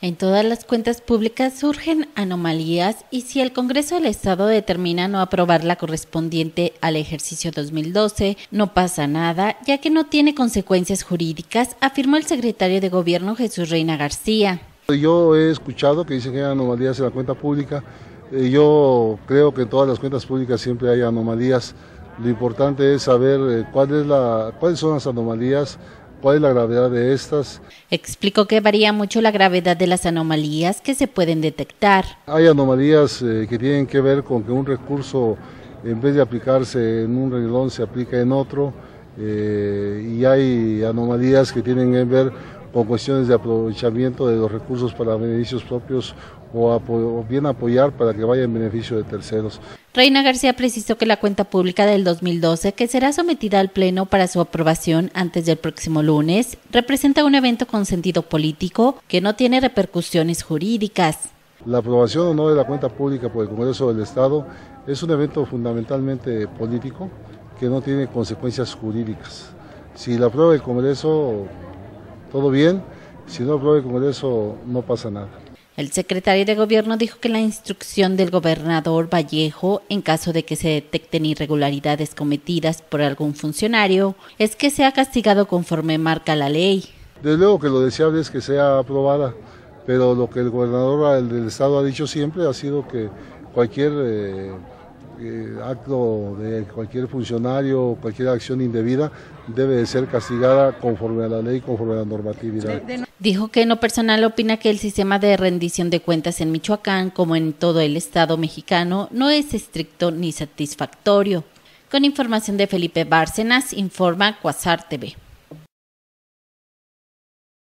En todas las cuentas públicas surgen anomalías y si el Congreso del Estado determina no aprobar la correspondiente al ejercicio 2012, no pasa nada, ya que no tiene consecuencias jurídicas, afirmó el secretario de Gobierno Jesús Reina García. Yo he escuchado que dicen que hay anomalías en la cuenta pública. Eh, yo creo que en todas las cuentas públicas siempre hay anomalías. Lo importante es saber eh, cuáles son las anomalías, ¿Cuál es la gravedad de estas? Explicó que varía mucho la gravedad de las anomalías que se pueden detectar. Hay anomalías eh, que tienen que ver con que un recurso, en vez de aplicarse en un renglón, se aplica en otro. Eh, y hay anomalías que tienen que ver con cuestiones de aprovechamiento de los recursos para beneficios propios o bien apoyar para que vaya en beneficio de terceros. Reina García precisó que la cuenta pública del 2012, que será sometida al Pleno para su aprobación antes del próximo lunes, representa un evento con sentido político que no tiene repercusiones jurídicas. La aprobación o no de la cuenta pública por el Congreso del Estado es un evento fundamentalmente político que no tiene consecuencias jurídicas. Si la aprueba el Congreso, todo bien, si no aprueba el eso no pasa nada. El secretario de Gobierno dijo que la instrucción del gobernador Vallejo, en caso de que se detecten irregularidades cometidas por algún funcionario, es que sea castigado conforme marca la ley. Desde luego que lo deseable es que sea aprobada, pero lo que el gobernador del Estado ha dicho siempre ha sido que cualquier... Eh, el eh, acto de cualquier funcionario, cualquier acción indebida, debe de ser castigada conforme a la ley, conforme a la normatividad. Dijo que no personal opina que el sistema de rendición de cuentas en Michoacán, como en todo el Estado mexicano, no es estricto ni satisfactorio. Con información de Felipe Bárcenas, informa Cuasar TV.